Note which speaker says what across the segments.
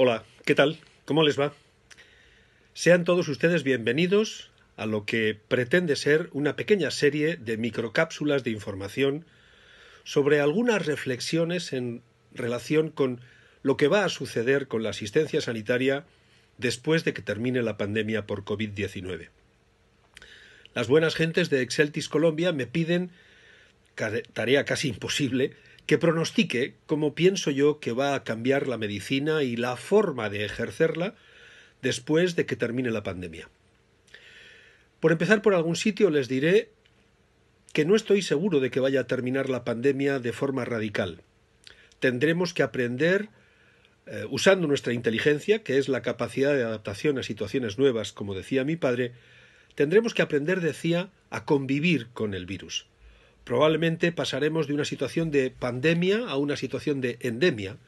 Speaker 1: Hola, ¿qué tal? ¿Cómo les va? Sean todos ustedes bienvenidos a lo que pretende ser una pequeña serie de microcápsulas de información sobre algunas reflexiones en relación con lo que va a suceder con la asistencia sanitaria después de que termine la pandemia por COVID-19. Las buenas gentes de Exceltis Colombia me piden, tarea casi imposible, que pronostique cómo pienso yo que va a cambiar la medicina y la forma de ejercerla después de que termine la pandemia. Por empezar por algún sitio les diré que no estoy seguro de que vaya a terminar la pandemia de forma radical. Tendremos que aprender eh, usando nuestra inteligencia, que es la capacidad de adaptación a situaciones nuevas, como decía mi padre, tendremos que aprender, decía, a convivir con el virus. Probablemente pasaremos de una situación de pandemia a una situación de endemia,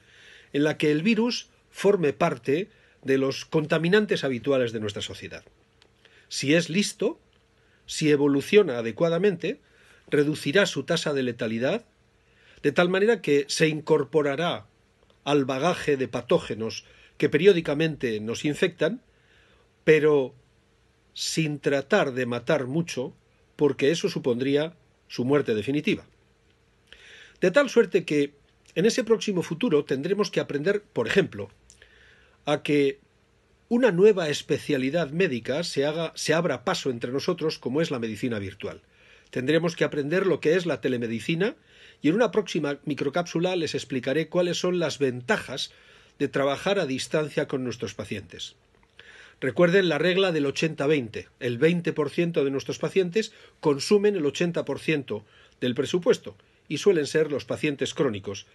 Speaker 1: en la que el virus forme parte de los contaminantes habituales de nuestra sociedad. Si es listo, si evoluciona adecuadamente, reducirá su tasa de letalidad, de tal manera que se incorporará al bagaje de patógenos que periódicamente nos infectan, pero sin tratar de matar mucho, porque eso supondría su muerte definitiva. De tal suerte que en ese próximo futuro tendremos que aprender, por ejemplo, a que una nueva especialidad médica se, haga, se abra paso entre nosotros como es la medicina virtual. Tendremos que aprender lo que es la telemedicina y en una próxima microcápsula les explicaré cuáles son las ventajas de trabajar a distancia con nuestros pacientes. Recuerden la regla del 80-20. El 20% de nuestros pacientes consumen el 80% del presupuesto y suelen ser los pacientes crónicos,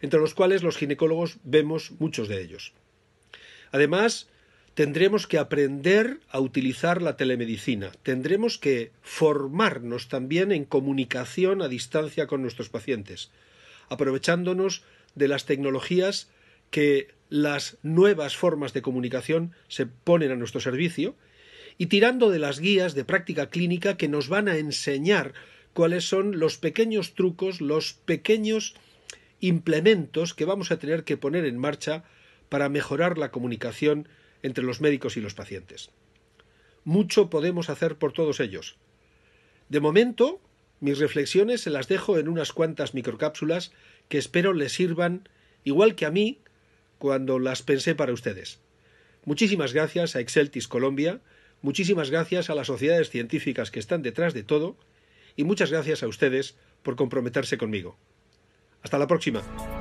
Speaker 1: entre los cuales los ginecólogos vemos muchos de ellos. Además, tendremos que aprender a utilizar la telemedicina, tendremos que formarnos también en comunicación a distancia con nuestros pacientes, aprovechándonos de las tecnologías que las nuevas formas de comunicación se ponen a nuestro servicio y tirando de las guías de práctica clínica que nos van a enseñar cuáles son los pequeños trucos, los pequeños implementos que vamos a tener que poner en marcha para mejorar la comunicación entre los médicos y los pacientes. Mucho podemos hacer por todos ellos. De momento, mis reflexiones se las dejo en unas cuantas microcápsulas que espero les sirvan, igual que a mí, cuando las pensé para ustedes. Muchísimas gracias a Exceltis Colombia, muchísimas gracias a las sociedades científicas que están detrás de todo y muchas gracias a ustedes por comprometerse conmigo. Hasta la próxima.